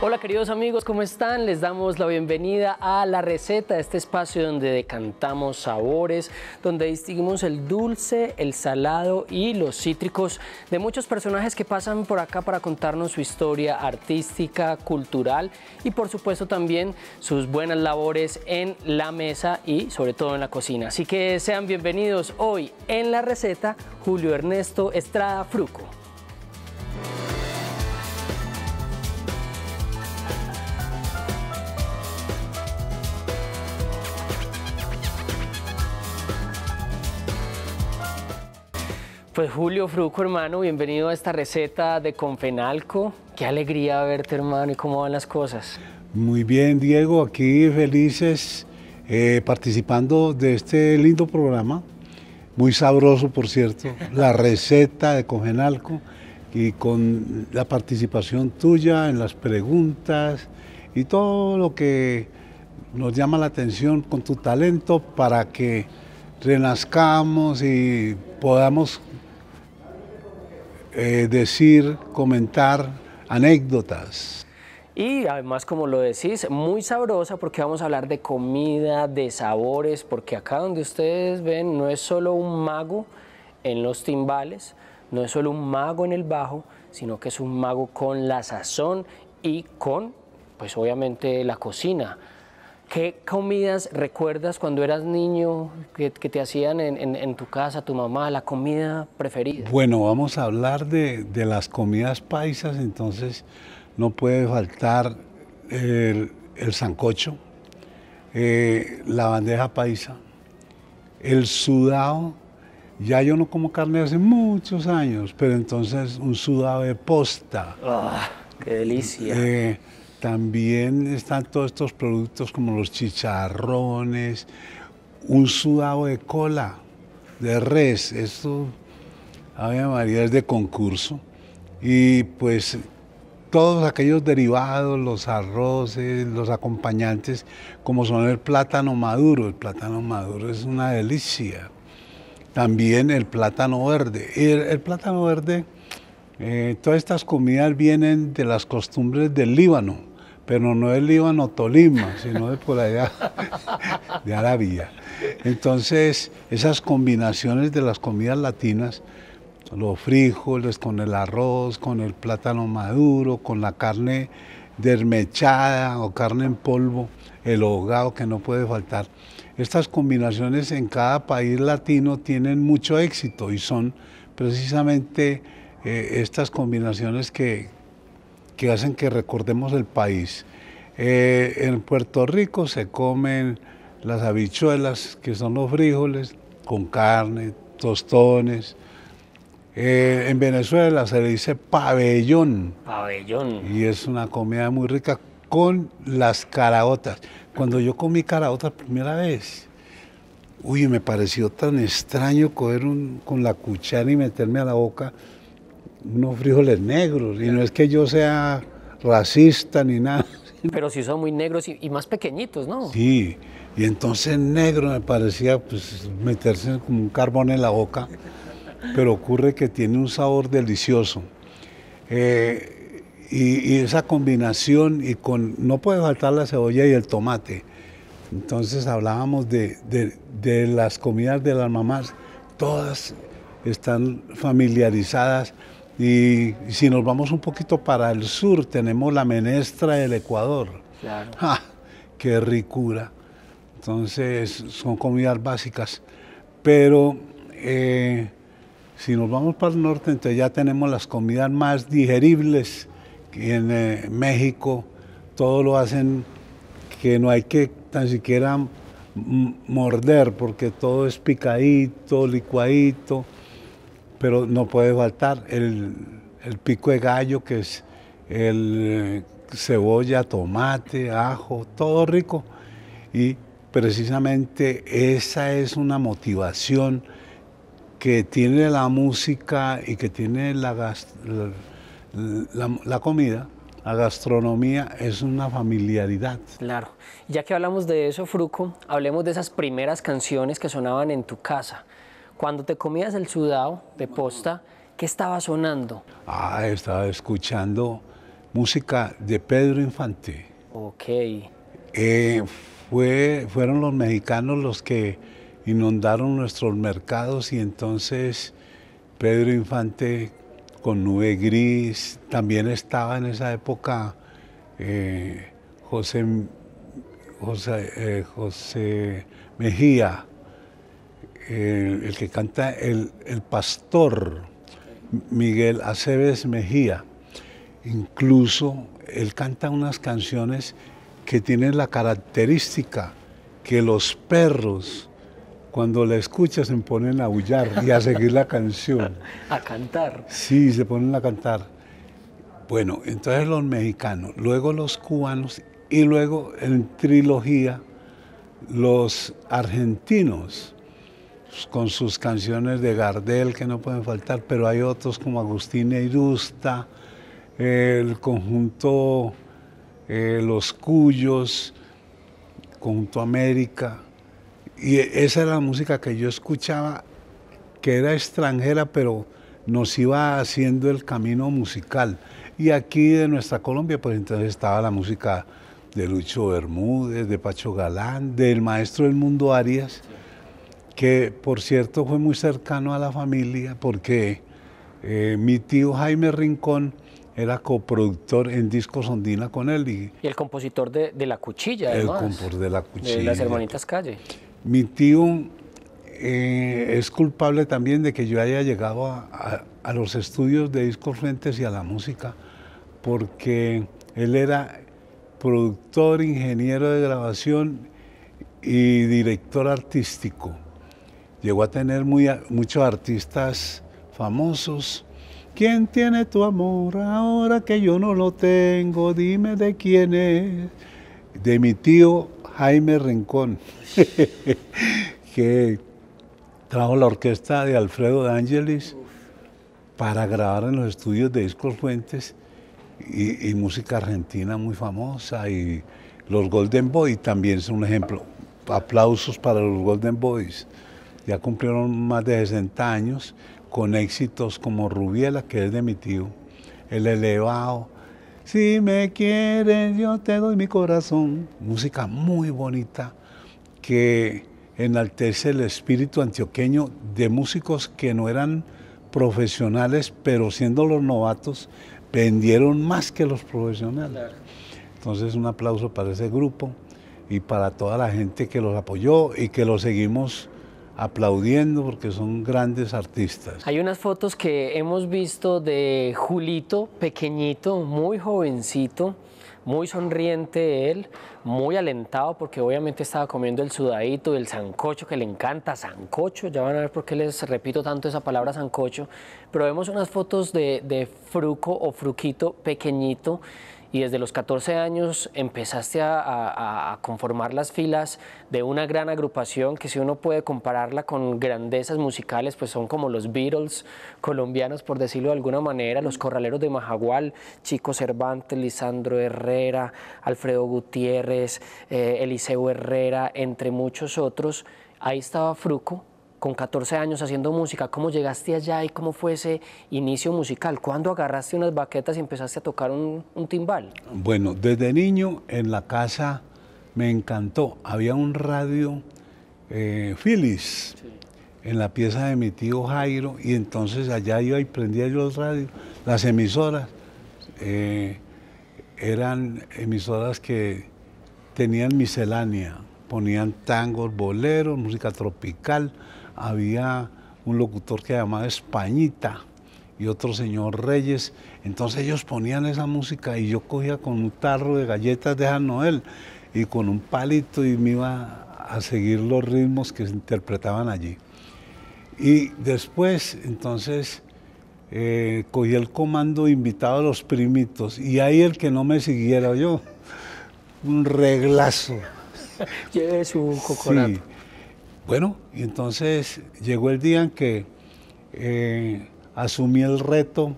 Hola queridos amigos, ¿cómo están? Les damos la bienvenida a La Receta, este espacio donde decantamos sabores, donde distinguimos el dulce, el salado y los cítricos de muchos personajes que pasan por acá para contarnos su historia artística, cultural y por supuesto también sus buenas labores en la mesa y sobre todo en la cocina. Así que sean bienvenidos hoy en La Receta, Julio Ernesto Estrada Fruco. Pues Julio Fruco, hermano, bienvenido a esta receta de Confenalco. Qué alegría verte, hermano, y cómo van las cosas. Muy bien, Diego, aquí felices eh, participando de este lindo programa. Muy sabroso, por cierto, la receta de Confenalco y con la participación tuya en las preguntas y todo lo que nos llama la atención con tu talento para que renazcamos y podamos eh, decir, comentar anécdotas. Y además, como lo decís, muy sabrosa porque vamos a hablar de comida, de sabores, porque acá donde ustedes ven no es solo un mago en los timbales, no es solo un mago en el bajo, sino que es un mago con la sazón y con, pues obviamente, la cocina. ¿Qué comidas recuerdas cuando eras niño que, te hacían en, tu casa, tu mamá, la comida preferida? Bueno, vamos a hablar de, las comidas paisas, entonces no puede faltar el, zancocho, sancocho, eh, la bandeja paisa, el sudado. Ya yo no como carne hace muchos años, pero entonces un sudado de posta. Ah, ¡Qué delicia! Eh, también están todos estos productos como los chicharrones, un sudado de cola, de res. Esto, había María, es de concurso. Y pues todos aquellos derivados, los arroces, los acompañantes, como son el plátano maduro. El plátano maduro es una delicia. También el plátano verde. El, el plátano verde, eh, todas estas comidas vienen de las costumbres del Líbano pero no del Líbano, Tolima, sino de por allá, de Arabia. Entonces, esas combinaciones de las comidas latinas, los frijoles con el arroz, con el plátano maduro, con la carne dermechada o carne en polvo, el hogado que no puede faltar. Estas combinaciones en cada país latino tienen mucho éxito y son precisamente eh, estas combinaciones que, que hacen que recordemos el país. Eh, en Puerto Rico se comen las habichuelas, que son los frijoles, con carne, tostones. Eh, en Venezuela se le dice pabellón. Pabellón. Y es una comida muy rica con las caraotas. Cuando yo comí caraotas primera vez, uy, me pareció tan extraño coger un, con la cuchara y meterme a la boca unos frijoles negros. Y no es que yo sea racista ni nada. Pero si son muy negros y, más pequeñitos, ¿no? Sí, y entonces negro me parecía pues, meterse como un carbón en la boca, pero ocurre que tiene un sabor delicioso. Eh, y, esa combinación, y con no puede faltar la cebolla y el tomate. Entonces hablábamos de, de, de las comidas de las mamás, todas están familiarizadas y, si nos vamos un poquito para el sur, tenemos la menestra del Ecuador. Claro. ¡Qué ricura! Entonces, son comidas básicas. Pero eh, si nos vamos para el norte, entonces ya tenemos las comidas más digeribles. En eh, México todo lo hacen que no hay que tan siquiera morder, porque todo es picadito, licuadito pero no puede faltar el, pico de gallo, que es el eh, cebolla, tomate, ajo, todo rico. Y precisamente esa es una motivación que tiene la música y que tiene la, la comida, la gastronomía es una familiaridad. Claro. Ya que hablamos de eso, Fruco, hablemos de esas primeras canciones que sonaban en tu casa. Cuando te comías el sudado de posta, ¿qué estaba sonando? Ah, estaba escuchando música de Pedro Infante. Ok. Eh, fue, fueron los mexicanos los que inundaron nuestros mercados y entonces Pedro Infante con nube gris, también estaba en esa época eh, José, José, eh, José Mejía, el, que canta el, pastor Miguel Aceves Mejía. Incluso él canta unas canciones que tienen la característica que los perros, cuando la escuchan, se ponen a aullar y a seguir la canción. A cantar. Sí, se ponen a cantar. Bueno, entonces los mexicanos, luego los cubanos y luego en trilogía los argentinos con sus canciones de Gardel que no pueden faltar, pero hay otros como Agustín Eirusta, el conjunto eh, Los Cuyos, conjunto América. Y esa era la música que yo escuchaba, que era extranjera, pero nos iba haciendo el camino musical. Y aquí de nuestra Colombia, pues entonces estaba la música de Lucho Bermúdez, de Pacho Galán, del maestro del mundo Arias que por cierto fue muy cercano a la familia porque eh, mi tío Jaime Rincón era coproductor en Discos Ondina con él. Y, el compositor de, La Cuchilla, además. El compositor de La Cuchilla. De las Hermanitas Calle. Mi tío eh, es culpable también de que yo haya llegado a, los estudios de Discos Fuentes y a la música, porque él era productor, ingeniero de grabación y director artístico llegó a tener muy, muchos artistas famosos. ¿Quién tiene tu amor ahora que yo no lo tengo? Dime de quién es. De mi tío Jaime Rincón, que trajo la orquesta de Alfredo de para grabar en los estudios de Discos Fuentes y, música argentina muy famosa y los Golden Boys también son un ejemplo. Aplausos para los Golden Boys ya cumplieron más de 60 años con éxitos como Rubiela, que es de mi tío, El Elevado. Si me quieres, yo te doy mi corazón. Música muy bonita que enaltece el espíritu antioqueño de músicos que no eran profesionales, pero siendo los novatos, vendieron más que los profesionales. Entonces un aplauso para ese grupo y para toda la gente que los apoyó y que los seguimos aplaudiendo porque son grandes artistas. Hay unas fotos que hemos visto de Julito, pequeñito, muy jovencito, muy sonriente él, muy alentado porque obviamente estaba comiendo el sudadito, el sancocho que le encanta, sancocho, ya van a ver por qué les repito tanto esa palabra sancocho, pero vemos unas fotos de, de Fruco o Fruquito pequeñito y desde los 14 años empezaste a, conformar las filas de una gran agrupación que si uno puede compararla con grandezas musicales, pues son como los Beatles colombianos, por decirlo de alguna manera, los Corraleros de Majagual, Chico Cervantes, Lisandro Herrera, Alfredo Gutiérrez, eh, Eliseo Herrera, entre muchos otros. Ahí estaba Fruco con 14 años haciendo música, ¿cómo llegaste allá y cómo fue ese inicio musical? ¿Cuándo agarraste unas baquetas y empezaste a tocar un, timbal? Bueno, desde niño en la casa me encantó. Había un radio eh, Phyllis en la pieza de mi tío Jairo y entonces allá iba y prendía yo el radio. Las emisoras eh, eran emisoras que tenían miscelánea, ponían tangos, boleros, música tropical había un locutor que llamaba Españita y otro señor Reyes. Entonces ellos ponían esa música y yo cogía con un tarro de galletas de San Noel y con un palito y me iba a seguir los ritmos que se interpretaban allí. Y después, entonces, eh, cogí el comando invitado a los primitos y ahí el que no me siguiera yo, un reglazo. Lleve su bueno, y entonces llegó el día en que eh, asumí el reto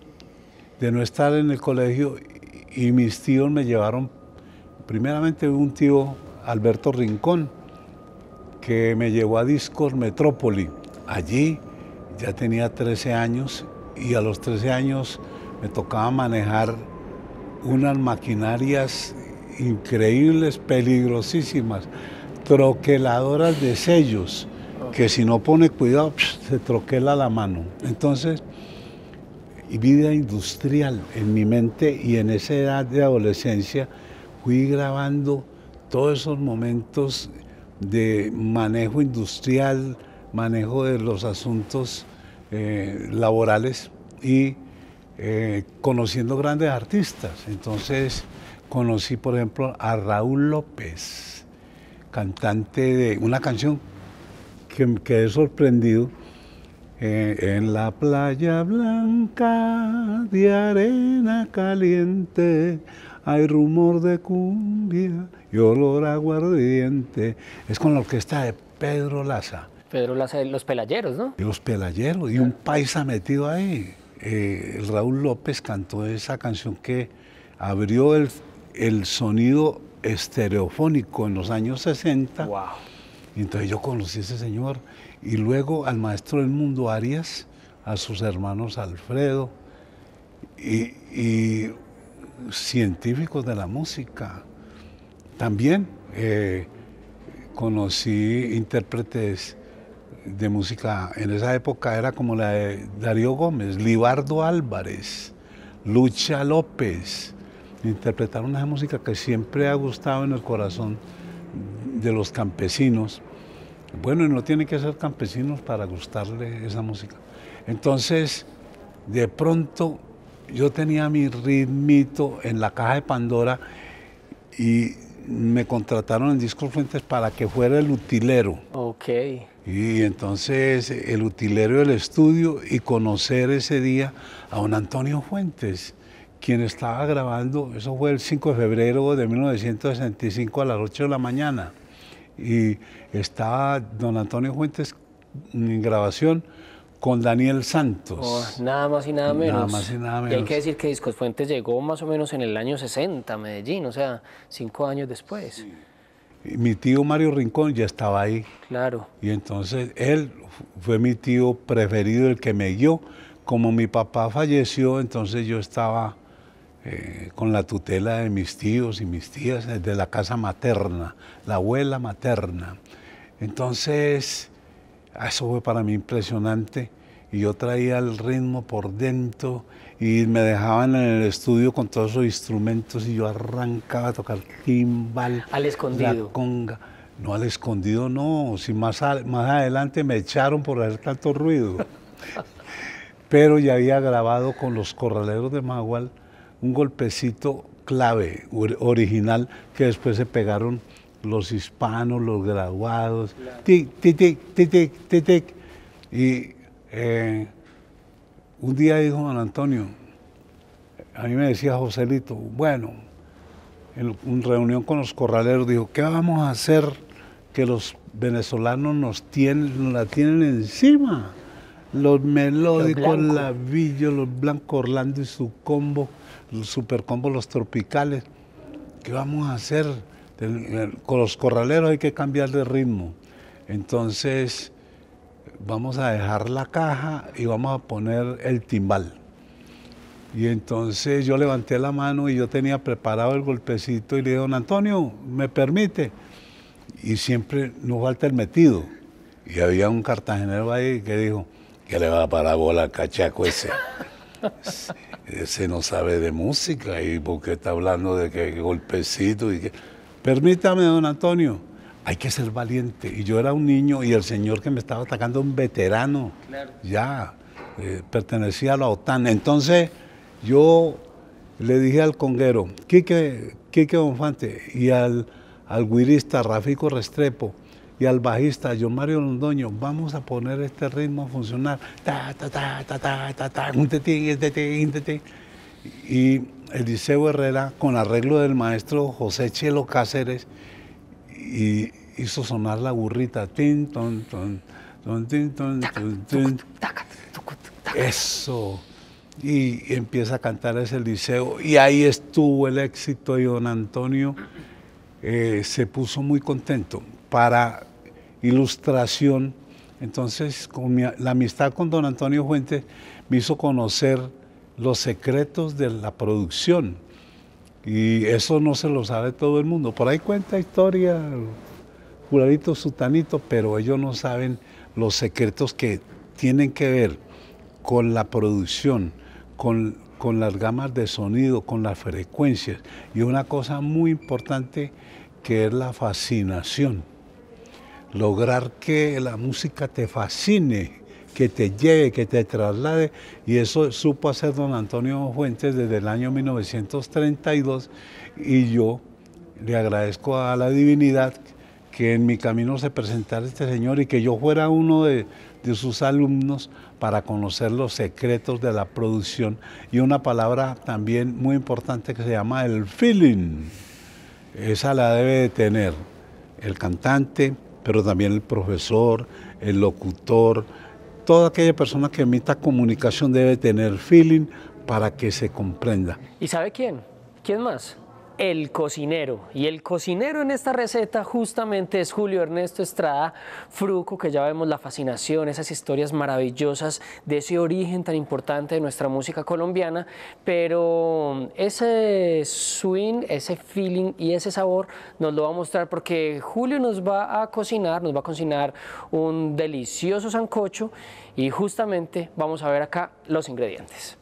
de no estar en el colegio y mis tíos me llevaron, primeramente un tío, Alberto Rincón, que me llevó a Discos Metrópoli. Allí ya tenía 13 años y a los 13 años me tocaba manejar unas maquinarias increíbles, peligrosísimas troqueladoras de sellos, que si no pone cuidado se troquela la mano. Entonces, vida industrial en mi mente y en esa edad de adolescencia fui grabando todos esos momentos de manejo industrial, manejo de los asuntos eh, laborales y eh, conociendo grandes artistas. Entonces conocí, por ejemplo, a Raúl López cantante de una canción que me quedé sorprendido. Eh, en la playa blanca de arena caliente hay rumor de cumbia y olor aguardiente. Es con la orquesta de Pedro Laza. Pedro Laza de los Pelayeros, ¿no? los Pelayeros y un paisa metido ahí. Eh, Raúl López cantó esa canción que abrió el, el sonido estereofónico en los años 60. Y entonces yo conocí a ese señor y luego al maestro del mundo Arias, a sus hermanos Alfredo y, científicos de la música. También eh, conocí intérpretes de música en esa época era como la de Darío Gómez, Libardo Álvarez, Lucha López, interpretar una música que siempre ha gustado en el corazón de los campesinos. Bueno, no tiene que ser campesinos para gustarle esa música. Entonces, de pronto yo tenía mi ritmito en la caja de Pandora y me contrataron en Disco Fuentes para que fuera el utilero. Ok. Y entonces el utilero del estudio y conocer ese día a don Antonio Fuentes quien estaba grabando, eso fue el 5 de febrero de 1965 a las 8 de la mañana, y estaba don Antonio Fuentes en grabación con Daniel Santos. Oh, nada más y nada menos. Nada más y nada menos. hay que decir que Discos Fuentes llegó más o menos en el año 60 a Medellín, o sea, cinco años después. mi tío Mario Rincón ya estaba ahí. Claro. Y entonces él fue mi tío preferido, el que me guió. Como mi papá falleció, entonces yo estaba eh, con la tutela de mis tíos y mis tías desde eh, la casa materna, la abuela materna. Entonces, ah, eso fue para mí impresionante y yo traía el ritmo por dentro y me dejaban en el estudio con todos esos instrumentos y yo arrancaba a tocar timbal. Al escondido. conga. No, al escondido no, si más, más adelante me echaron por hacer tanto ruido. Pero ya había grabado con los corraleros de Magual un golpecito clave, original, que después se pegaron los hispanos, los graduados, tic, tic, tic, tic, Y eh, un día dijo don Antonio, a mí me decía Joselito, bueno, en una reunión con los corraleros, dijo, ¿qué vamos a hacer que los venezolanos nos, tienen, la tienen encima? Los melódicos, la Villa, los Blanco Orlando y su combo supercombo Los Tropicales, ¿qué vamos a hacer? con los corraleros hay que cambiar de ritmo. Entonces, vamos a dejar la caja y vamos a poner el timbal. Y entonces yo levanté la mano y yo tenía preparado el golpecito y le dije, don Antonio, ¿me permite? Y siempre nos falta el metido. Y había un cartagenero ahí que dijo, ¿qué le va a parar bola cachaco ese. ese eh, no sabe de música y porque está hablando de que, golpecito y que... Permítame, don Antonio, hay que ser valiente. Y yo era un niño y el señor que me estaba atacando, un veterano, ya, eh, pertenecía a la OTAN. Entonces yo le dije al conguero, Quique, Quique Bonfante y al, al guirista Rafico Restrepo, y al bajista John Mario Londoño, vamos a poner este ritmo a funcionar. Ta, ta, ta, ta, Y Eliseo Herrera, con arreglo del maestro José Chelo Cáceres, y hizo sonar la burrita. Eso. Y empieza a cantar ese Eliseo. Y ahí estuvo el éxito Y don Antonio. Eh, se puso muy contento. Para ilustración. Entonces, con la amistad con don Antonio Fuentes me hizo conocer los secretos de la producción. Y eso no se lo sabe todo el mundo. Por ahí cuenta historia, juradito, sutanito, pero ellos no saben los secretos que tienen que ver con la producción, con, con las gamas de sonido, con las frecuencias. Y una cosa muy importante que es la fascinación lograr que la música te fascine, que te lleve, que te traslade. Y eso supo hacer don Antonio Fuentes desde el año 1932 y yo le agradezco a la divinidad que en mi camino se presentara este señor y que yo fuera uno de, sus alumnos para conocer los secretos de la producción y una palabra también muy importante que se llama el feeling. Esa la debe de tener el cantante, pero también el profesor, el locutor, toda aquella persona que emita comunicación debe tener feeling para que se comprenda. ¿Y sabe quién? ¿Quién más? el cocinero. Y el cocinero en esta receta justamente es Julio Ernesto Estrada Fruco, que ya vemos la fascinación, esas historias maravillosas de ese origen tan importante de nuestra música colombiana, pero ese swing, ese feeling y ese sabor nos lo va a mostrar porque Julio nos va a cocinar, nos va a cocinar un delicioso sancocho y justamente vamos a ver acá los ingredientes.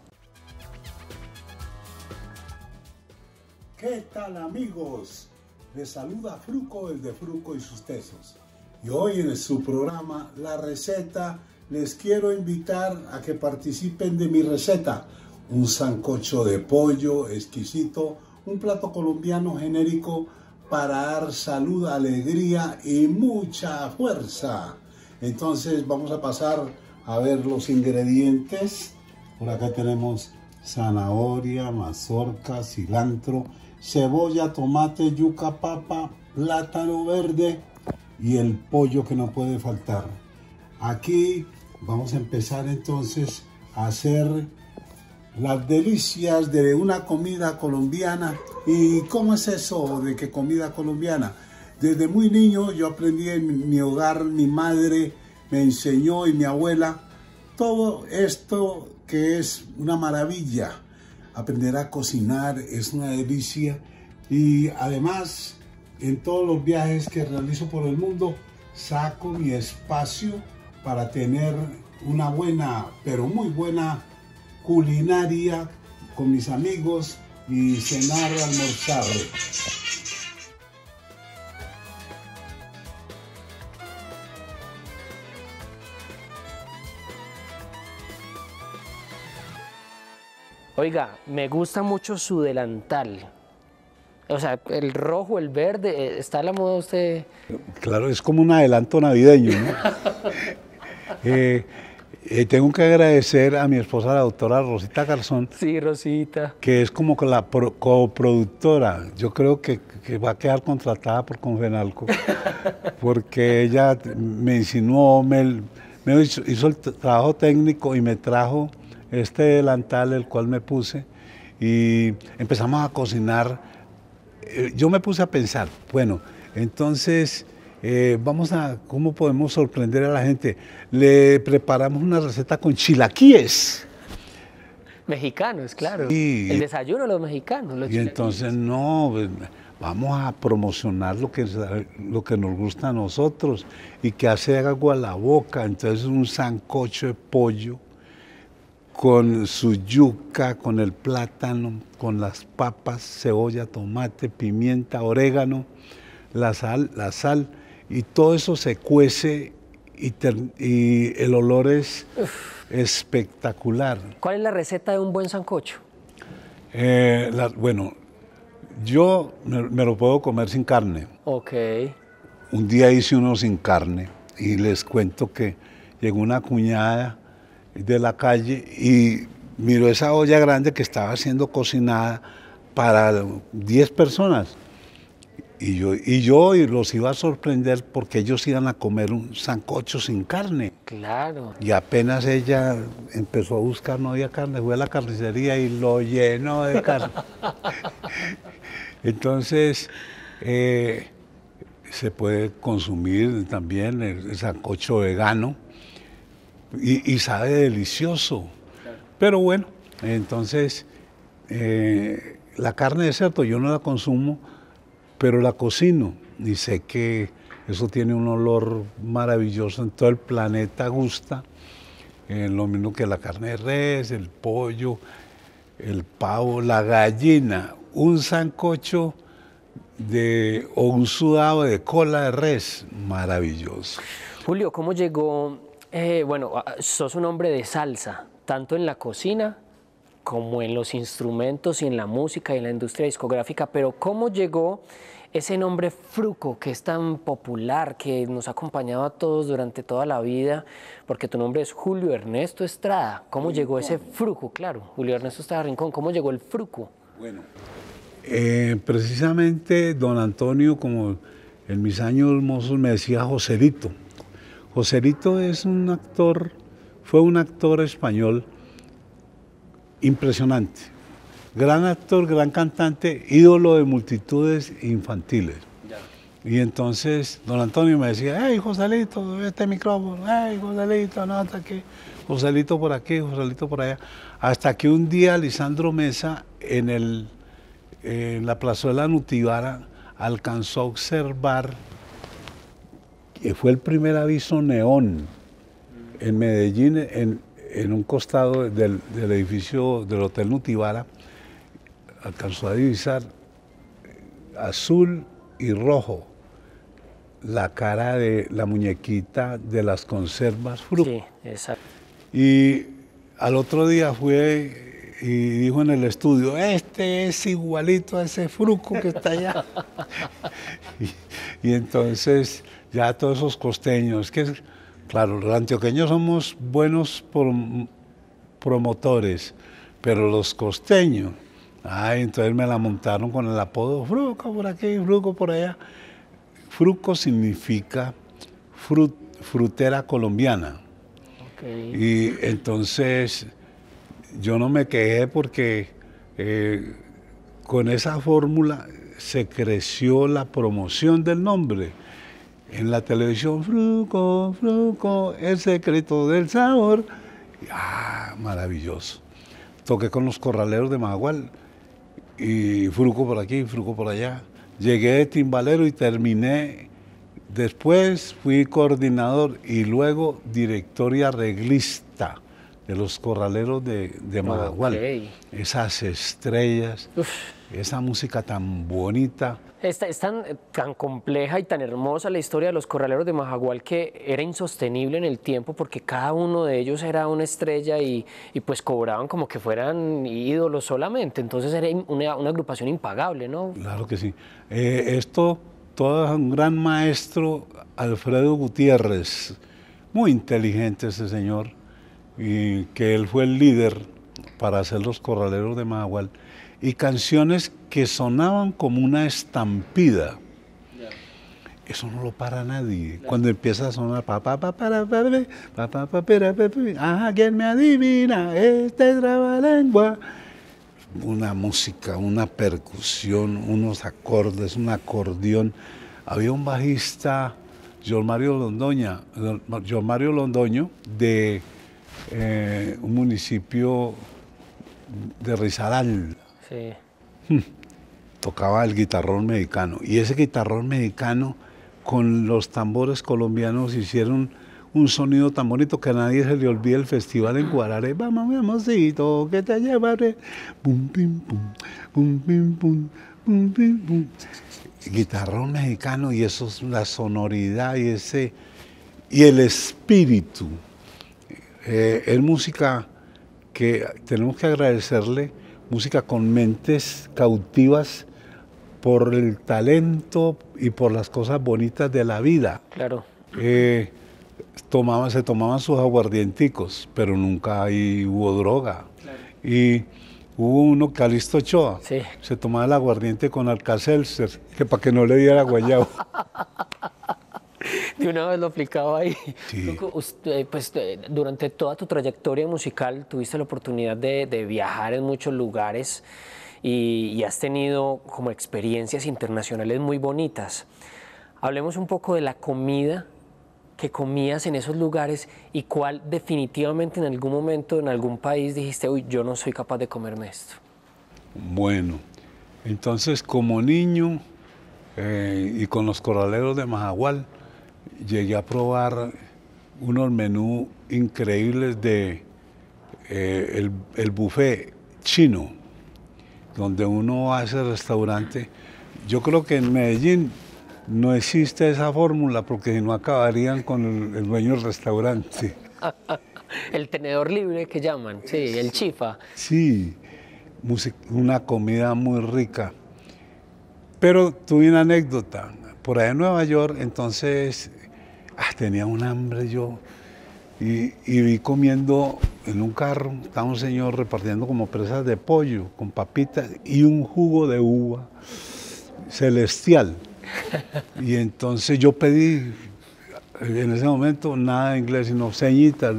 ¿Qué tal amigos? Les saluda Fruco, el de Fruco y sus tesos. Y hoy en su programa La Receta les quiero invitar a que participen de mi receta. Un sancocho de pollo exquisito, un plato colombiano genérico para dar salud, alegría y mucha fuerza. Entonces vamos a pasar a ver los ingredientes. Por acá tenemos zanahoria, mazorca, cilantro cebolla, tomate, yuca, papa, plátano verde y el pollo que no puede faltar. Aquí vamos a empezar entonces a hacer las delicias de una comida colombiana. ¿Y cómo es eso de que comida colombiana? Desde muy niño yo aprendí en mi hogar, mi madre me enseñó y mi abuela todo esto que es una maravilla aprender a cocinar es una delicia y además en todos los viajes que realizo por el mundo saco mi espacio para tener una buena, pero muy buena culinaria con mis amigos y cenar, almorzar. Oiga, me gusta mucho su delantal. O sea, el rojo, el verde, eh, ¿está a la moda usted? Claro, es como un adelanto navideño. ¿no? Eh, eh, tengo que agradecer a mi esposa, la doctora Rosita Garzón. Sí, Rosita. Que es como la coproductora. Yo creo que, va a quedar contratada por Confenalco, porque ella me insinuó, me, hizo el trabajo técnico y me trajo este delantal el cual me puse y empezamos a cocinar. Eh, yo me puse a pensar, bueno, entonces eh, vamos a, ¿cómo podemos sorprender a la gente? Le preparamos una receta con chilaquíes. Mexicanos, claro. El desayuno de los mexicanos. y entonces no, pues, vamos a promocionar lo que, lo que nos gusta a nosotros y que hace agua a la boca. Entonces un sancocho de pollo con su yuca, con el plátano, con las papas, cebolla, tomate, pimienta, orégano, la sal, la sal y todo eso se cuece y, el olor es espectacular. ¿Cuál es la receta de un buen sancocho? Eh, bueno, yo me, lo puedo comer sin carne. Ok. Un día hice uno sin carne y les cuento que llegó una cuñada de la calle y miró esa olla grande que estaba siendo cocinada para 10 personas. Y yo, y yo los iba a sorprender porque ellos iban a comer un sancocho sin carne. Claro. Y apenas ella empezó a buscar, no había carne, fue a la carnicería y lo llenó de carne. Entonces, eh, se puede consumir también el, el sancocho vegano y, sabe delicioso. Pero bueno, entonces eh, la carne de cerdo yo no la consumo, pero la cocino y sé que eso tiene un olor maravilloso en todo el planeta, gusta. lo mismo que la carne de res, el pollo, el pavo, la gallina, un sancocho de, o un sudado de cola de res, maravilloso. Julio, ¿cómo llegó eh, bueno, ah, sos un hombre de salsa, tanto en la cocina como en los instrumentos y en la música y en la industria discográfica, pero ¿cómo llegó ese nombre Fruco que es tan popular, que nos ha acompañado a todos durante toda la vida? Porque tu nombre es Julio Ernesto Estrada. ¿Cómo llegó ese Fruco? Claro, Julio Ernesto Estrada Rincón, ¿cómo llegó el Fruco? Bueno, eh, precisamente don Antonio, como en mis años hermosos me decía Joselito. Joselito es un actor, fue un actor español impresionante. Gran actor, gran cantante, ídolo de multitudes infantiles. Y entonces don Antonio me decía, hey Joselito, este micrófono, hey Joselito, no, hasta aquí, Joselito por aquí, Joselito por allá. Hasta que un día Lisandro Mesa en, el, en la plazuela Nutibara alcanzó a observar fue el primer aviso neón en Medellín, en, un costado del, edificio del Hotel Nutibara, alcanzó a divisar azul y rojo la cara de la muñequita de las conservas Fruco. Sí, exacto. Y al otro día fue y dijo en el estudio, este es igualito a ese fruco que está allá. y entonces ya todos esos costeños, que claro, los antioqueños somos buenos promotores, pero los costeños, ay, entonces me la montaron con el apodo Fruco por aquí, Fruco por allá. Fruco significa frutera colombiana. Y entonces yo no me quejé porque eh, con esa fórmula se creció la promoción del nombre en la televisión, fruco, fruco, el secreto del sabor. Ah, maravilloso. Toqué con los corraleros de Magual y fruco por aquí, fruco por allá. Llegué de timbalero y terminé. Después fui coordinador y luego director y arreglista de los corraleros de, de Esas estrellas esa música tan bonita. es eh, tan, compleja y tan hermosa la historia de los corraleros de Majagual que era insostenible en el tiempo porque cada uno de ellos era una estrella y, pues cobraban como que fueran ídolos solamente. Entonces era una, agrupación impagable, ¿no? Claro que sí. Eh, esto, todo un gran maestro, Alfredo Gutiérrez, muy inteligente ese señor, y que él fue el líder para hacer los corraleros de Majagual y canciones que sonaban como una estampida. Eso no lo para nadie. Cuando empieza a sonar, papá, ¿quién me adivina? Este Una música, una percusión, unos acordes, un acordeón. Había un bajista, John Mario Londoño, de eh, un municipio de Rizalal, Tocaba el guitarrón mexicano. Y ese guitarrón mexicano con los tambores colombianos hicieron un sonido tan bonito que a nadie se le olvida el festival en Guarare. Vamos, mi amorcito, que te llevaré. Pum, pum, pum, pum, pum, pum. Guitarrón mexicano y eso es la sonoridad y ese y el espíritu. Eh, es música que tenemos que agradecerle música con mentes cautivas por el talento y por las cosas bonitas de la vida. Claro. Eh, se tomaban sus aguardienticos, pero nunca ahí hubo droga. Y hubo uno, Calisto Ochoa, sí. se tomaba el aguardiente con Alcacelser, que para que no le diera guayabo. de una vez lo aplicaba ahí. Eh, pues eh, durante toda tu trayectoria musical tuviste la oportunidad de, viajar en muchos lugares y, has tenido como experiencias internacionales muy bonitas. Hablemos un poco de la comida que comías en esos lugares y cuál definitivamente en algún momento, en algún país dijiste, uy, yo no soy capaz de comerme esto. Bueno, entonces como niño eh, y con los corraleros de Mahahual llegué a probar unos menús increíbles de eh, el, buffet chino, donde uno hace restaurante. Yo creo que en Medellín no existe esa fórmula porque si no acabarían con el, dueño del restaurante. el tenedor libre que llaman, sí, el chifa. Sí, una comida muy rica. Pero tuve una anécdota. Por ahí en Nueva York, entonces Ah, tenía un hambre yo. Y, vi comiendo en un carro, estaba un señor repartiendo como presas de pollo con papitas y un jugo de uva celestial. Y entonces yo pedí, en ese momento nada de inglés, sino señitas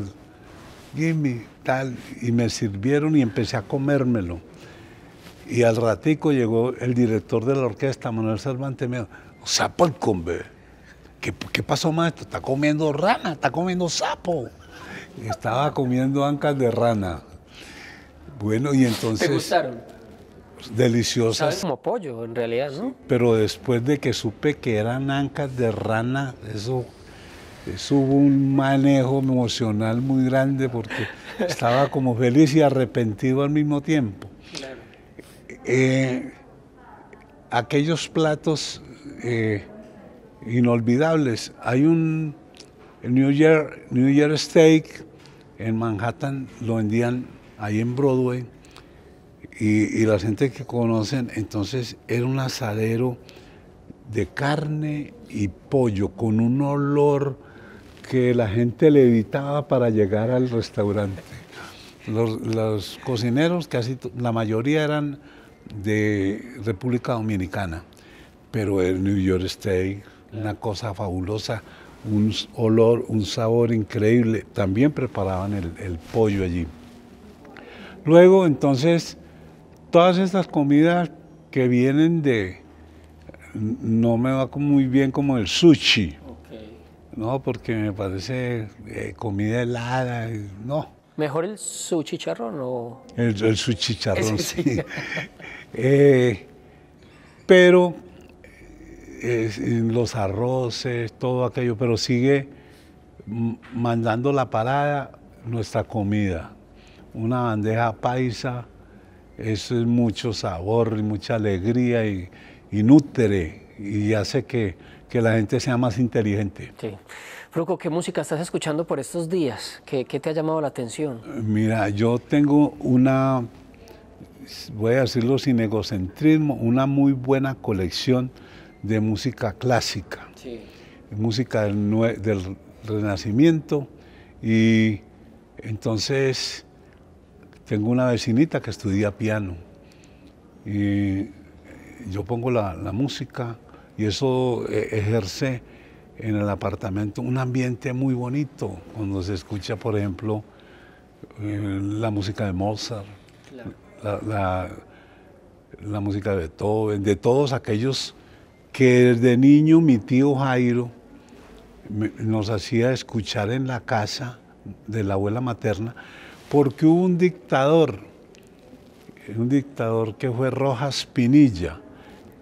gimme, tal, y me sirvieron y empecé a comérmelo. Y al ratico llegó el director de la orquesta, Manuel Cervantes, me dijo, sapo el ¿Qué, pasó, maestro? Está comiendo rana, está comiendo sapo. Estaba comiendo ancas de rana. Bueno, y entonces... ¿Te gustaron? Deliciosas. Saben como pollo, en realidad, ¿no? Pero después de que supe que eran ancas de rana, eso, hubo un manejo emocional muy grande porque estaba como feliz y arrepentido al mismo tiempo. Claro. Eh, aquellos platos... Eh, inolvidables. Hay un New Year, New Year Steak en Manhattan, lo vendían ahí en Broadway. Y, la gente que conocen, entonces era un asadero de carne y pollo con un olor que la gente le evitaba para llegar al restaurante. Los, los cocineros, casi la mayoría eran de República Dominicana, pero el New York Steak, una cosa fabulosa, un olor, un sabor increíble. También preparaban el, pollo allí. Luego, entonces, todas estas comidas que vienen de, no me va muy bien como el sushi, ¿no? Porque me parece eh, comida helada, no. ¿Mejor el sushi charrón o...? El, sushi charrón, sí. Eh, pero los arroces, todo aquello, pero sigue mandando la parada nuestra comida. Una bandeja paisa, eso es mucho sabor y mucha alegría y, y nutre y hace que, la gente sea más inteligente. Sí. Fruco, ¿qué música estás escuchando por estos días? ¿Qué, te ha llamado la atención? Mira, yo tengo una, voy a decirlo sin egocentrismo, una muy buena colección de música clásica, música del, del, Renacimiento y entonces tengo una vecinita que estudia piano y yo pongo la, música y eso e-, ejerce en el apartamento un ambiente muy bonito cuando se escucha, por ejemplo, eh, la música de Mozart, la, la, música de Beethoven, de todos aquellos que desde niño mi tío Jairo nos hacía escuchar en la casa de la abuela materna, porque hubo un dictador, un dictador que fue Rojas Pinilla,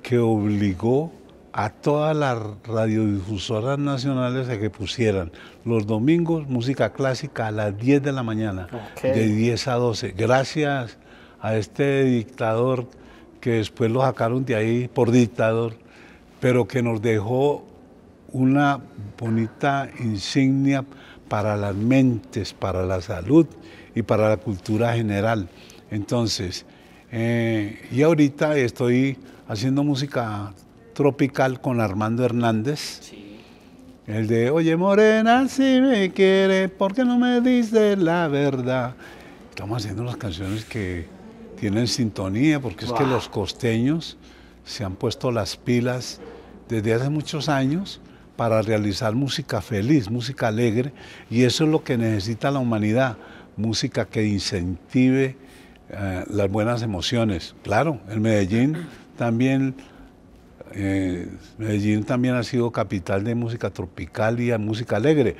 que obligó a todas las radiodifusoras nacionales a que pusieran los domingos música clásica a las 10 de la mañana, de 10 a 12, gracias a este dictador que después lo sacaron de ahí por dictador pero que nos dejó una bonita insignia para las mentes, para la salud y para la cultura general. Entonces, eh, y ahorita estoy haciendo música tropical con Armando Hernández. El de, oye morena, si me quiere, ¿por qué no me dices la verdad? Estamos haciendo las canciones que tienen sintonía, porque es que los costeños se han puesto las pilas desde hace muchos años para realizar música feliz, música alegre, y eso es lo que necesita la humanidad, música que incentive eh, las buenas emociones. Claro, en Medellín también, eh, Medellín también ha sido capital de música tropical y de música alegre.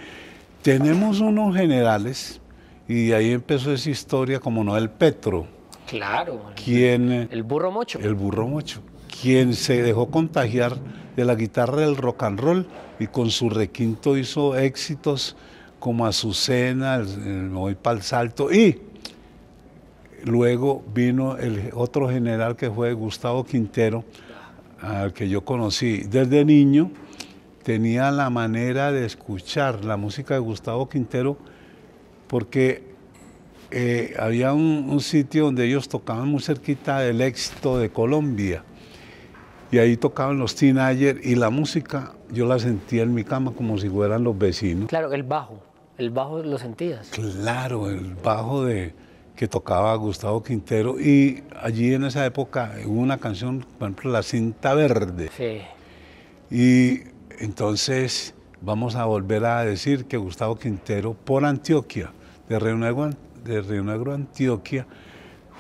Tenemos unos generales, y ahí empezó esa historia como Noel Petro. Claro. Quien, el burro mocho. El burro mocho quien se dejó contagiar de la guitarra del rock and roll y con su requinto hizo éxitos como Azucena, Me voy para el salto y luego vino el otro general que fue Gustavo Quintero, al que yo conocí desde niño, tenía la manera de escuchar la música de Gustavo Quintero porque eh, había un sitio donde ellos tocaban muy cerquita del éxito de Colombia y ahí tocaban los teenagers y la música yo la sentía en mi cama como si fueran los vecinos. Claro, el bajo, el bajo lo sentías. Claro, el bajo de que tocaba Gustavo Quintero y allí en esa época hubo una canción, por ejemplo, La cinta verde. Sí. Y entonces vamos a volver a decir que Gustavo Quintero por Antioquia, de Río Negro, de Río Negro Antioquia,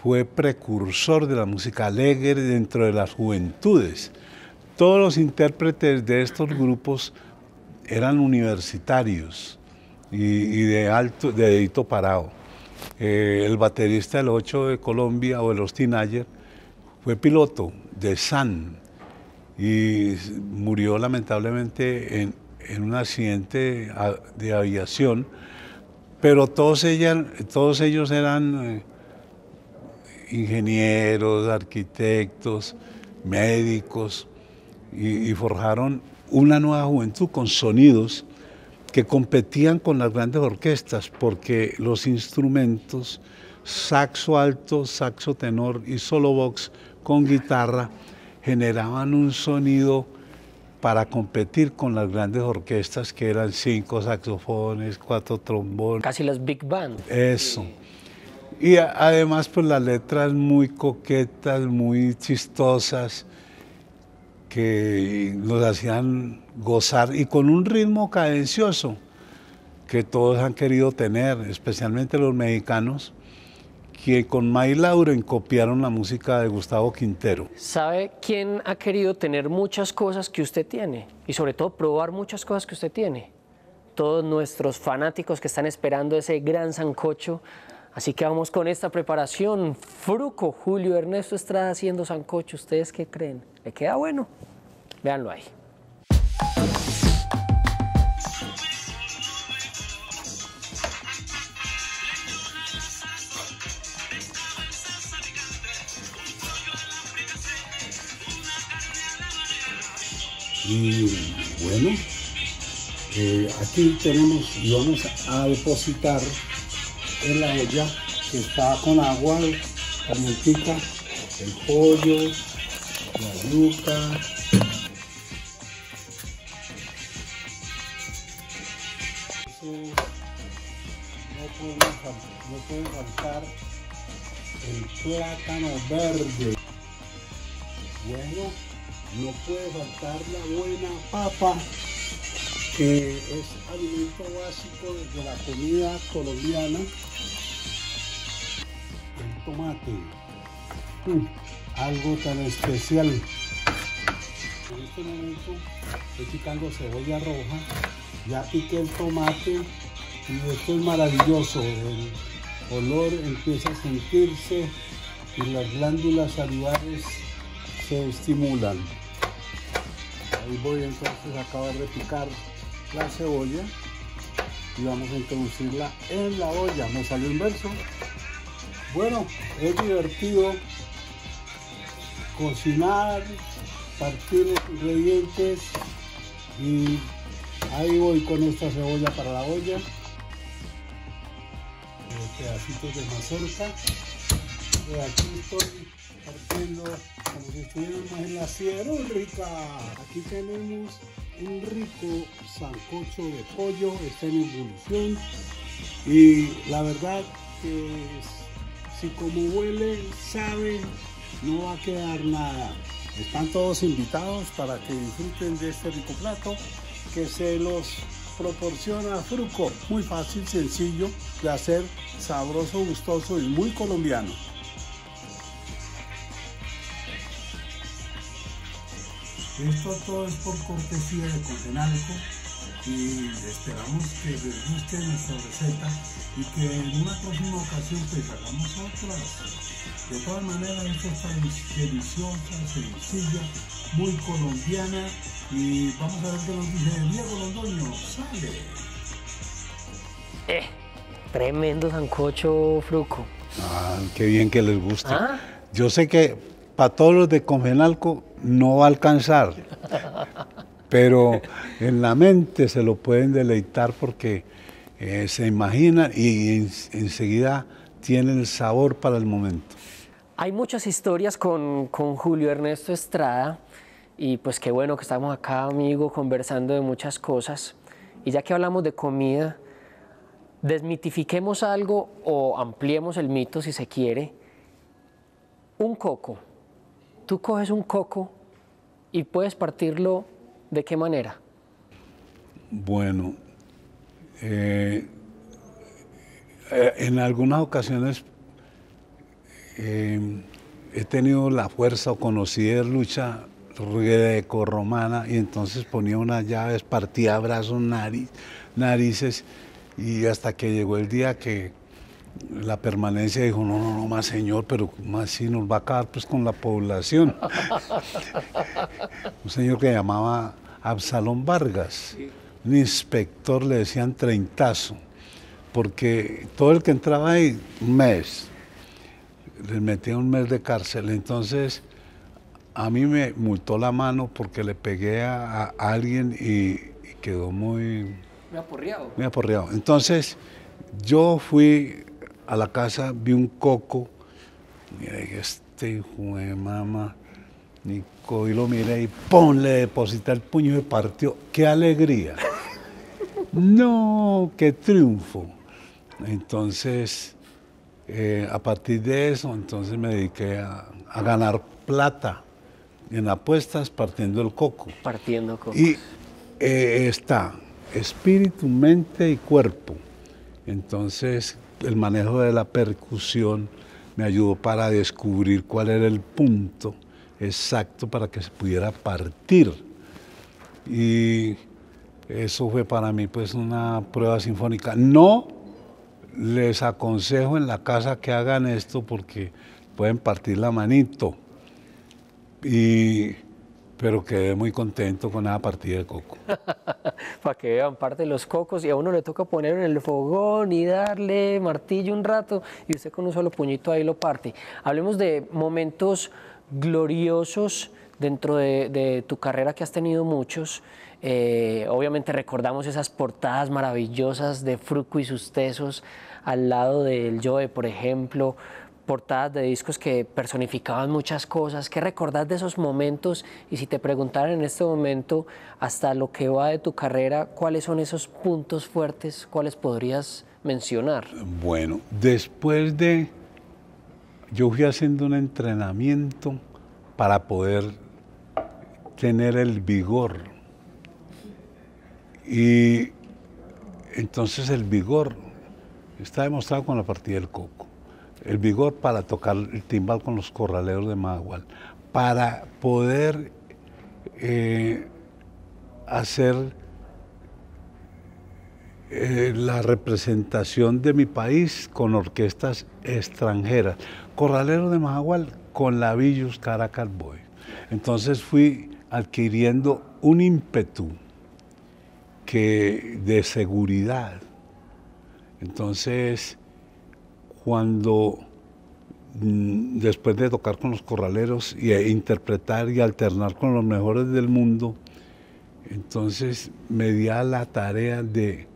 fue precursor de la música alegre dentro de las juventudes. Todos los intérpretes de estos grupos eran universitarios y, de alto, de dedito parado. Eh, el baterista del 8 de Colombia o el Austin Ayer fue piloto de SAN y murió lamentablemente en, un accidente de aviación, pero todos ellos eran eh, ingenieros, arquitectos, médicos, y, forjaron una nueva juventud con sonidos que competían con las grandes orquestas, porque los instrumentos, saxo alto, saxo tenor y solo box con guitarra, generaban un sonido para competir con las grandes orquestas que eran cinco saxofones, cuatro trombones. Casi las big band. Eso. Y además, pues las letras muy coquetas, muy chistosas, que nos hacían gozar y con un ritmo cadencioso que todos han querido tener, especialmente los mexicanos, que con May Lauren copiaron la música de Gustavo Quintero. ¿Sabe quién ha querido tener muchas cosas que usted tiene? Y sobre todo probar muchas cosas que usted tiene. Todos nuestros fanáticos que están esperando ese gran sancocho Así que vamos con esta preparación. Fruco, Julio Ernesto Estrada haciendo sancocho. ¿Ustedes qué creen? ¿Le queda bueno? Véanlo ahí. Y bueno, eh, aquí tenemos y vamos a depositar es la ella que está con agua calientita, el pollo, la yuca. Eso no puede, no puede faltar el plátano verde. Bueno, no puede faltar la buena papa que es alimento básico de la comida colombiana. El tomate. algo tan especial. En este momento estoy picando cebolla roja. Ya piqué el tomate y esto es maravilloso. El olor empieza a sentirse y las glándulas salivares se estimulan. Ahí voy entonces a acabar de picar la cebolla y vamos a introducirla en la olla. Me salió inverso. Bueno, es divertido cocinar, partir los ingredientes y ahí voy con esta cebolla para la olla. pedacitos de mazorca. Y aquí estoy partiendo en la Sierra Aquí tenemos un rico sancocho de pollo, está en evolución y la verdad que si como huele, sabe, no va a quedar nada. Están todos invitados para que disfruten de este rico plato que se los proporciona Fruco. Muy fácil, sencillo de hacer, sabroso, gustoso y muy colombiano. Esto todo es por cortesía de Congenalco y esperamos que les guste nuestra receta y que en una próxima ocasión te pues, hagamos otras. De todas maneras, esto está deliciosa, sencilla, muy colombiana y vamos a ver qué nos dice Diego Londoño. ¡Sale! Eh, tremendo sancocho fruco. Ah, qué bien que les gusta. Ah. Yo sé que para todos los de Congenalco no va a alcanzar, pero en la mente se lo pueden deleitar porque eh, se imaginan y enseguida tienen el sabor para el momento. Hay muchas historias con, Julio Ernesto Estrada y pues qué bueno que estamos acá, amigo, conversando de muchas cosas. Y ya que hablamos de comida, desmitifiquemos algo o ampliemos el mito si se quiere. Un coco tú coges un coco y puedes partirlo de qué manera? Bueno, eh, eh, en algunas ocasiones eh, he tenido la fuerza o conocí de lucha greco-romana y entonces ponía unas llaves, partía brazos, narices y hasta que llegó el día que la permanencia dijo, no, no, no, más señor, pero más si nos va a acabar pues con la población. un señor que llamaba Absalón Vargas, un inspector le decían treintazo, porque todo el que entraba ahí, un mes, le metía un mes de cárcel. Entonces, a mí me multó la mano porque le pegué a, alguien y, quedó muy... Muy aporreado. Me aporreado. Entonces, yo fui a la casa, vi un coco. Mira, este hijo de mamá. Nico, y lo miré y ponle le el puño y partió. ¡Qué alegría! ¡No! ¡Qué triunfo! Entonces, eh, a partir de eso, entonces me dediqué a, ganar plata en apuestas partiendo el coco. Partiendo coco. Y eh, está espíritu, mente y cuerpo. Entonces, el manejo de la percusión me ayudó para descubrir cuál era el punto exacto para que se pudiera partir. Y eso fue para mí pues una prueba sinfónica. No les aconsejo en la casa que hagan esto porque pueden partir la manito. Y pero quedé muy contento con la partida de coco. Para que vean parte de los cocos y a uno le toca poner en el fogón y darle martillo un rato y usted con un solo puñito ahí lo parte. Hablemos de momentos gloriosos dentro de, tu carrera que has tenido muchos. Eh, obviamente recordamos esas portadas maravillosas de Fruco y sus tesos al lado del Joe, por ejemplo, portadas de discos que personificaban muchas cosas. ¿Qué recordás de esos momentos? Y si te preguntaran en este momento, hasta lo que va de tu carrera, ¿cuáles son esos puntos fuertes? ¿Cuáles podrías mencionar? Bueno, después de... Yo fui haciendo un entrenamiento para poder tener el vigor. Y entonces el vigor está demostrado con la partida del coco el vigor para tocar el timbal con los corraleros de Magual, para poder eh, hacer eh, la representación de mi país con orquestas extranjeras. Corralero de Magual con Villus Caracas Boy. Entonces fui adquiriendo un ímpetu que, de seguridad. Entonces, cuando mm, después de tocar con los corraleros e interpretar y alternar con los mejores del mundo, entonces me di a la tarea de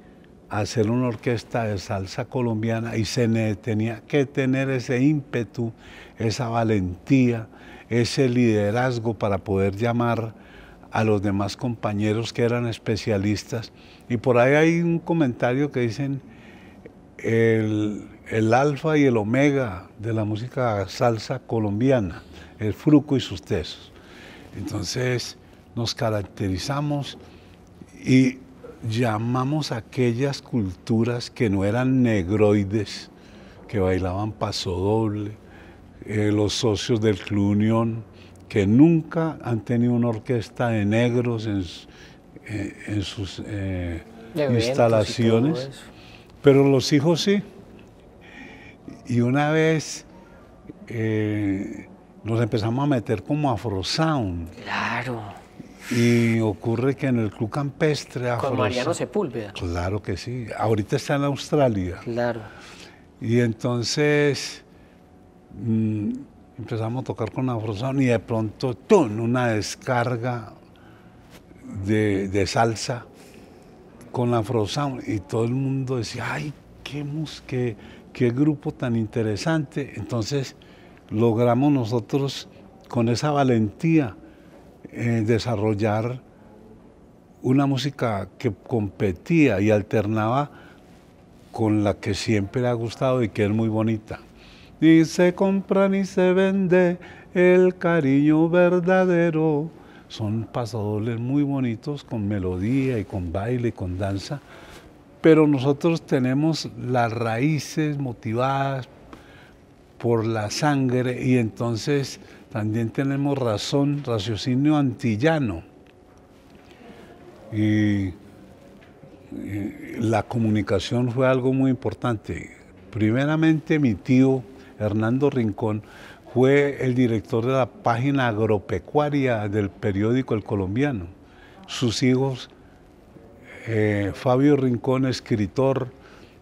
hacer una orquesta de salsa colombiana y se tenía que tener ese ímpetu, esa valentía, ese liderazgo para poder llamar a los demás compañeros que eran especialistas. Y por ahí hay un comentario que dicen, el, el alfa y el omega de la música salsa colombiana, el fruco y sus tesos. Entonces nos caracterizamos y llamamos a aquellas culturas que no eran negroides, que bailaban pasodoble, Doble, eh, los socios del Club Unión, que nunca han tenido una orquesta de negros en, eh, sus eh, instalaciones, pero los hijos sí. Y una vez eh, nos empezamos a meter como Sound. Claro. Y ocurre que en el club campestre... Con Mariano Sepúlveda. Claro que sí. Ahorita está en Australia. Claro. Y entonces mm, empezamos a tocar con afrosound y de pronto, ¡tum!, una descarga de, salsa con Sound. Y todo el mundo decía, ¡ay, qué, música qué grupo tan interesante. Entonces logramos nosotros con esa valentía eh, desarrollar una música que competía y alternaba con la que siempre ha gustado y que es muy bonita. Ni se compra ni se vende el cariño verdadero. Son pasadores muy bonitos con melodía y con baile y con danza pero nosotros tenemos las raíces motivadas por la sangre y entonces también tenemos razón, raciocinio antillano. Y, la comunicación fue algo muy importante. Primeramente mi tío Hernando Rincón fue el director de la página agropecuaria del periódico El Colombiano. Sus hijos eh, Fabio Rincón, escritor.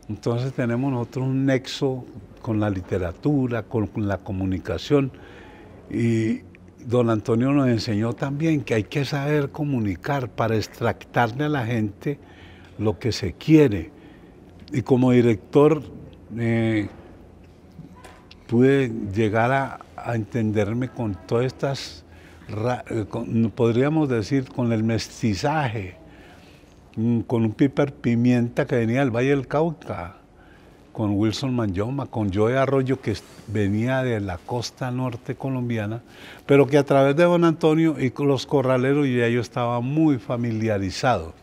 Entonces tenemos nosotros un nexo con la literatura, con, la comunicación. Y don Antonio nos enseñó también que hay que saber comunicar para extractarle a la gente lo que se quiere. Y como director eh, pude llegar a, entenderme con todas estas, eh, podríamos decir, con el mestizaje Mm, con un Piper Pimienta que venía del Valle del Cauca, con Wilson Manyoma, con Joe Arroyo que venía de la costa norte colombiana, pero que a través de Don Antonio y los corraleros ya yo estaba muy familiarizado.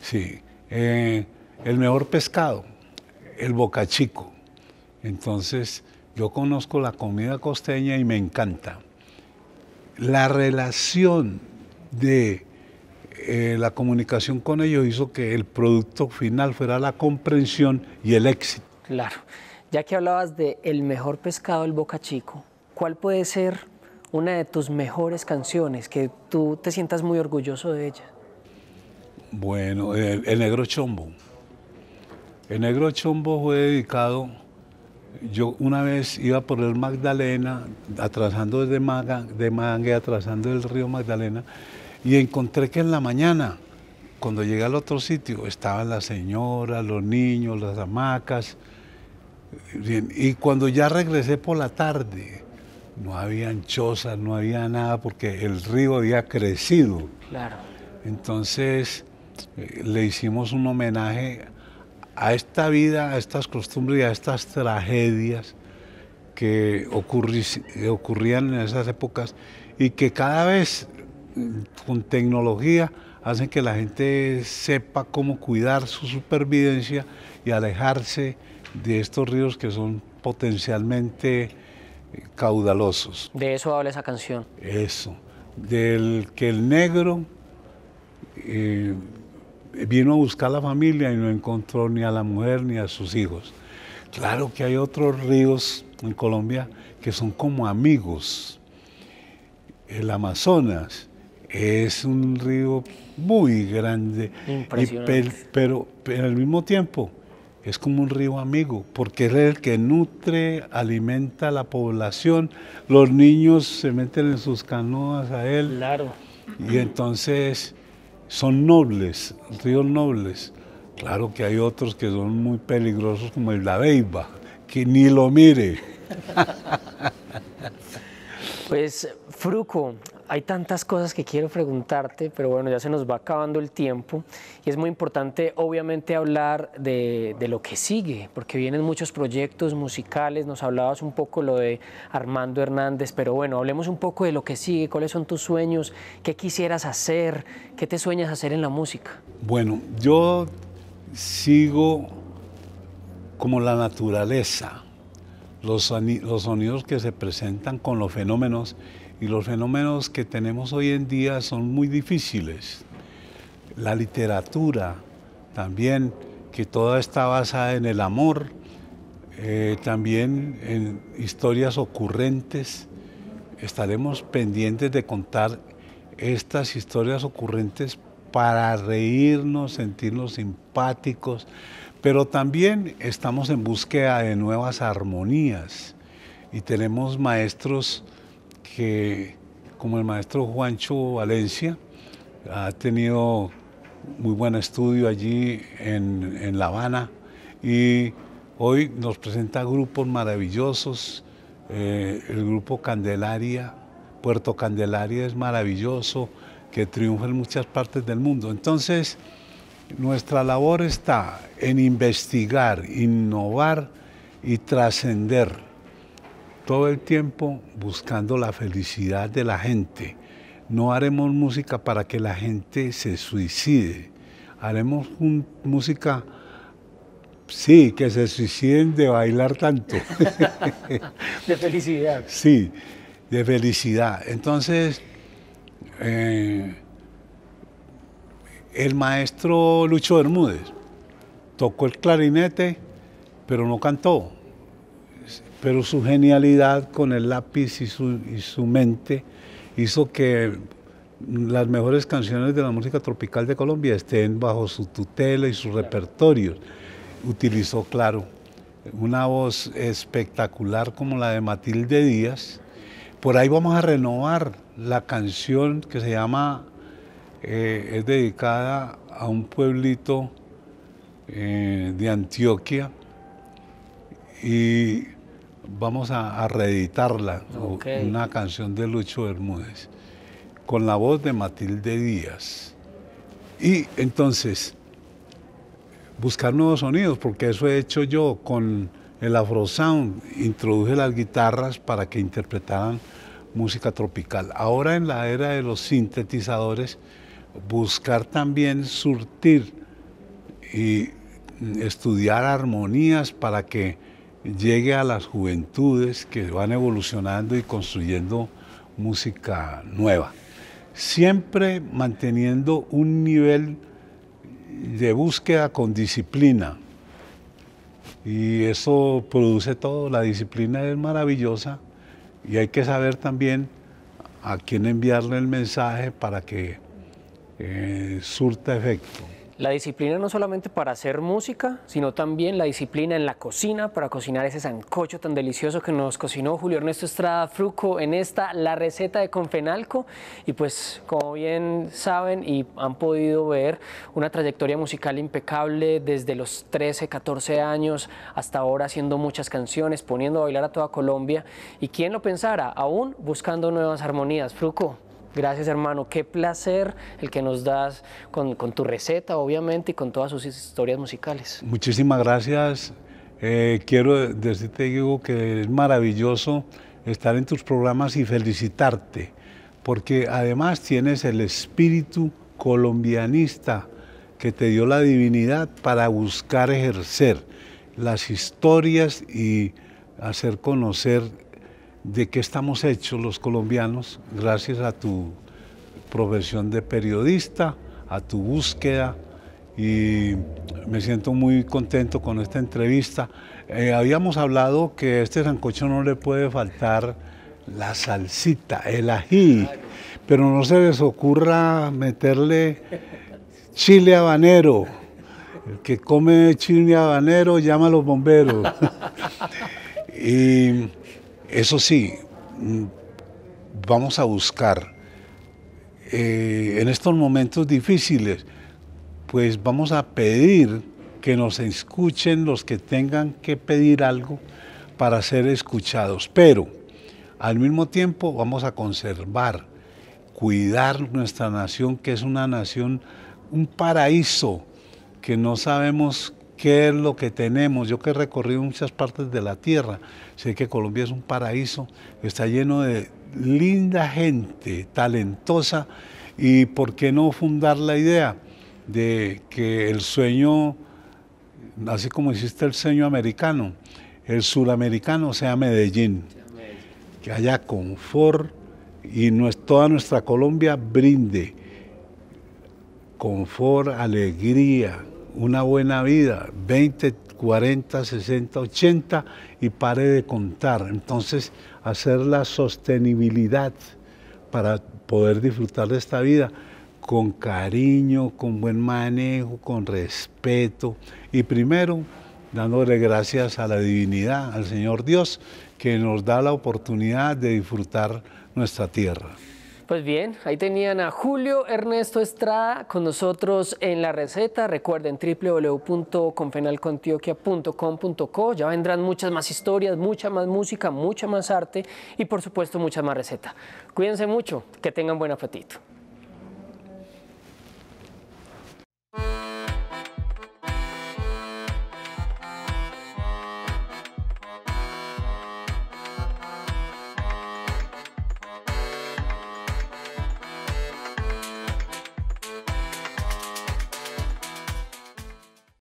Sí, eh, el mejor pescado, el bocachico. Entonces, yo conozco la comida costeña y me encanta. La relación de eh, la comunicación con ellos hizo que el producto final fuera la comprensión y el éxito. Claro. Ya que hablabas de el mejor pescado del Boca Chico, ¿cuál puede ser una de tus mejores canciones que tú te sientas muy orgulloso de ella? Bueno, eh, el, Negro Chombo. El Negro Chombo fue dedicado. Yo una vez iba por el Magdalena, atrasando desde Mangue, atrasando el río Magdalena, y encontré que en la mañana, cuando llegué al otro sitio, estaban las señoras, los niños, las hamacas. Y cuando ya regresé por la tarde, no habían chozas, no había nada, porque el río había crecido. Claro. Entonces eh, le hicimos un homenaje a esta vida, a estas costumbres y a estas tragedias que ocurrían en esas épocas y que cada vez Mm, con tecnología hacen que la gente sepa cómo cuidar su supervivencia y alejarse de estos ríos que son potencialmente eh, caudalosos. De eso habla esa canción. Eso, del que el negro eh, vino a buscar a la familia y no encontró ni a la mujer ni a sus hijos. Claro que hay otros ríos en Colombia que son como amigos. El Amazonas, es un río muy grande, pero, en al mismo tiempo es como un río amigo, porque es el que nutre, alimenta a la población, los niños se meten en sus canoas a él. Claro. Y entonces son nobles, ríos nobles. Claro que hay otros que son muy peligrosos, como el la Beiba, que ni lo mire. pues, Fruco, hay tantas cosas que quiero preguntarte, pero bueno, ya se nos va acabando el tiempo y es muy importante obviamente hablar de, lo que sigue, porque vienen muchos proyectos musicales, nos hablabas un poco lo de Armando Hernández, pero bueno, hablemos un poco de lo que sigue, cuáles son tus sueños, qué quisieras hacer, qué te sueñas hacer en la música. Bueno, yo sigo como la naturaleza, los sonidos que se presentan con los fenómenos y los fenómenos que tenemos hoy en día son muy difíciles. La literatura también, que toda está basada en el amor, eh, también en historias ocurrentes. Estaremos pendientes de contar estas historias ocurrentes para reírnos, sentirnos simpáticos, pero también estamos en búsqueda de nuevas armonías y tenemos maestros que, como el maestro Juancho Valencia, ha tenido muy buen estudio allí en, La Habana y hoy nos presenta grupos maravillosos. Eh, el grupo Candelaria, Puerto Candelaria es maravilloso, que triunfa en muchas partes del mundo. Entonces, nuestra labor está en investigar, innovar y trascender todo el tiempo buscando la felicidad de la gente. No haremos música para que la gente se suicide. Haremos música, sí, que se suiciden de bailar tanto. de felicidad. Sí, de felicidad. Entonces, eh, el maestro Lucho Bermúdez tocó el clarinete, pero no cantó pero su genialidad con el lápiz y su, mente hizo que las mejores canciones de la música tropical de Colombia estén bajo su tutela y su repertorio Utilizó, claro, una voz espectacular como la de Matilde Díaz. Por ahí vamos a renovar la canción que se llama, eh, es dedicada a un pueblito eh, de Antioquia. Y vamos a, reeditarla, una canción de Lucho Bermúdez, con la voz de Matilde Díaz. Y entonces, buscar nuevos sonidos, porque eso he hecho yo con el Afro Sound, introduje las guitarras para que interpretaran música tropical. Ahora en la era de los sintetizadores, buscar también surtir y estudiar armonías para que llegue a las juventudes que van evolucionando y construyendo música nueva. Siempre manteniendo un nivel de búsqueda con disciplina. Y eso produce todo, la disciplina es maravillosa y hay que saber también a quién enviarle el mensaje para que eh, surta efecto. La disciplina no solamente para hacer música, sino también la disciplina en la cocina para cocinar ese sancocho tan delicioso que nos cocinó Julio Ernesto Estrada Fruco en esta La receta de Confenalco. Y pues como bien saben y han podido ver una trayectoria musical impecable desde los 13, 14 años hasta ahora haciendo muchas canciones, poniendo a bailar a toda Colombia. Y quién lo pensara, aún buscando nuevas armonías. Fruco, Gracias hermano, qué placer el que nos das con, tu receta, obviamente, y con todas sus historias musicales. Muchísimas gracias. Eh, quiero decirte, Diego, que es maravilloso estar en tus programas y felicitarte, porque además tienes el espíritu colombianista que te dio la divinidad para buscar ejercer las historias y hacer conocer de qué estamos hechos los colombianos gracias a tu profesión de periodista, a tu búsqueda y me siento muy contento con esta entrevista. Eh, habíamos hablado que a este sancocho no le puede faltar la salsita, el ají, pero no se les ocurra meterle chile habanero. El que come chile habanero llama a los bomberos. y eso sí, mm, vamos a buscar eh, en estos momentos difíciles, pues vamos a pedir que nos escuchen los que tengan que pedir algo para ser escuchados. Pero al mismo tiempo vamos a conservar, cuidar nuestra nación, que es una nación, un paraíso, que no sabemos qué es lo que tenemos. Yo que he recorrido muchas partes de la tierra, sé que Colombia es un paraíso, está lleno de linda gente, talentosa, y por qué no fundar la idea de que el sueño, así como existe el sueño americano, el suramericano sea Medellín, que haya confort y no toda nuestra Colombia brinde confort, alegría, una buena vida, 20, 40, 60, 80 y pare de contar. Entonces, hacer la sostenibilidad para poder disfrutar de esta vida con cariño, con buen manejo, con respeto y primero dándole gracias a la divinidad, al Señor Dios, que nos da la oportunidad de disfrutar nuestra tierra. Pues bien, ahí tenían a Julio Ernesto Estrada con nosotros en la receta. Recuerden www.confenalcontioquia.com.co. Ya vendrán muchas más historias, mucha más música, mucha más arte y por supuesto mucha más receta. Cuídense mucho, que tengan buen apetito.